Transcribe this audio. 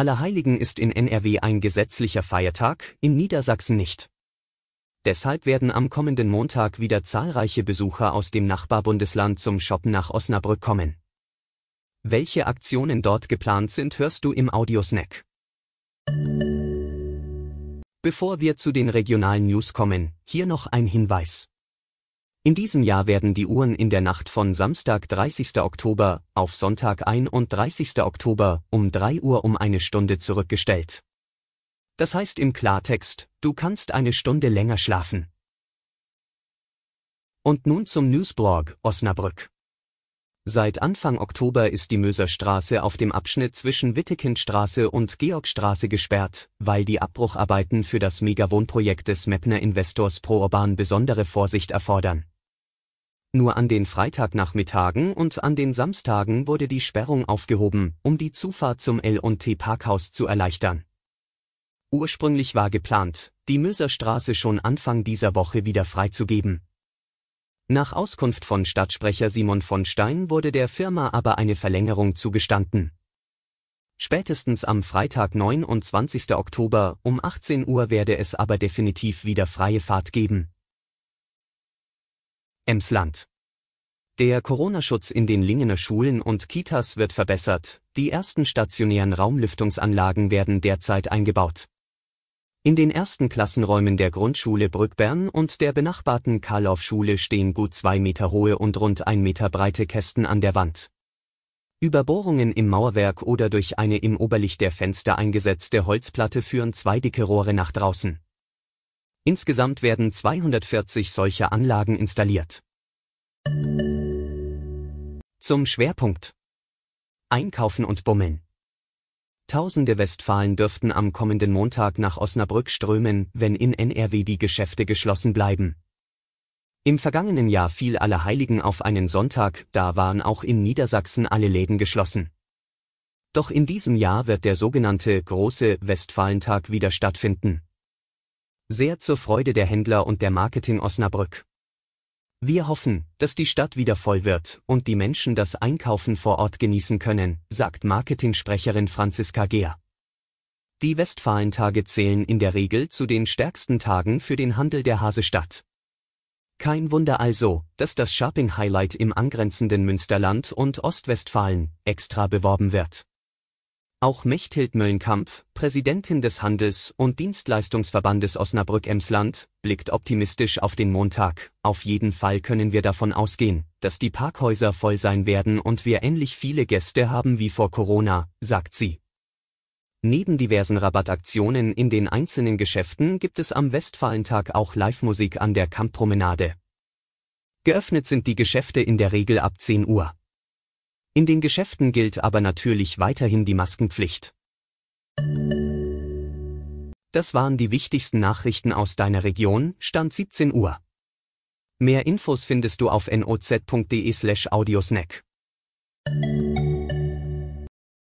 Allerheiligen ist in NRW ein gesetzlicher Feiertag, in Niedersachsen nicht. Deshalb werden am kommenden Montag wieder zahlreiche Besucher aus dem Nachbarbundesland zum Shoppen nach Osnabrück kommen. Welche Aktionen dort geplant sind, hörst du im Audiosnack. Bevor wir zu den regionalen News kommen, hier noch ein Hinweis. In diesem Jahr werden die Uhren in der Nacht von Samstag 30. Oktober auf Sonntag 31. Oktober um 3 Uhr um eine Stunde zurückgestellt. Das heißt im Klartext, du kannst eine Stunde länger schlafen. Und nun zum Newsblog Osnabrück. Seit Anfang Oktober ist die Möserstraße auf dem Abschnitt zwischen Wittekindstraße und Georgstraße gesperrt, weil die Abbrucharbeiten für das Megawohnprojekt des Mepner Investors ProUrban besondere Vorsicht erfordern. Nur an den Freitagnachmittagen und an den Samstagen wurde die Sperrung aufgehoben, um die Zufahrt zum L&T-Parkhaus zu erleichtern. Ursprünglich war geplant, die Möserstraße schon Anfang dieser Woche wieder freizugeben. Nach Auskunft von Stadtsprecher Simon von Stein wurde der Firma aber eine Verlängerung zugestanden. Spätestens am Freitag 29. Oktober um 18 Uhr werde es aber definitiv wieder freie Fahrt geben. Emsland der Corona-Schutz in den Lingener Schulen und Kitas wird verbessert, die ersten stationären Raumlüftungsanlagen werden derzeit eingebaut. In den ersten Klassenräumen der Grundschule Brückbern und der benachbarten Karloffschule stehen gut zwei Meter hohe und rund ein Meter breite Kästen an der Wand. Über Bohrungen im Mauerwerk oder durch eine im Oberlicht der Fenster eingesetzte Holzplatte führen zwei dicke Rohre nach draußen. Insgesamt werden 240 solcher Anlagen installiert. Zum Schwerpunkt Einkaufen und Bummeln Tausende Westfalen dürften am kommenden Montag nach Osnabrück strömen, wenn in NRW die Geschäfte geschlossen bleiben. Im vergangenen Jahr fiel alle Heiligen auf einen Sonntag, da waren auch in Niedersachsen alle Läden geschlossen. Doch in diesem Jahr wird der sogenannte große Westfalentag wieder stattfinden. Sehr zur Freude der Händler und der Marketing Osnabrück. Wir hoffen, dass die Stadt wieder voll wird und die Menschen das Einkaufen vor Ort genießen können, sagt Marketingsprecherin Franziska Gehr. Die Westfalentage zählen in der Regel zu den stärksten Tagen für den Handel der Hasestadt. Kein Wunder also, dass das Shopping-Highlight im angrenzenden Münsterland und Ostwestfalen extra beworben wird. Auch Mechthild Möllenkampf, Präsidentin des Handels- und Dienstleistungsverbandes Osnabrück-Emsland, blickt optimistisch auf den Montag. Auf jeden Fall können wir davon ausgehen, dass die Parkhäuser voll sein werden und wir ähnlich viele Gäste haben wie vor Corona, sagt sie. Neben diversen Rabattaktionen in den einzelnen Geschäften gibt es am Westfalentag auch Live-Musik an der Kamppromenade. Geöffnet sind die Geschäfte in der Regel ab 10 Uhr. In den Geschäften gilt aber natürlich weiterhin die Maskenpflicht. Das waren die wichtigsten Nachrichten aus deiner Region, Stand 17 Uhr. Mehr Infos findest du auf noz.de slash audiosnack.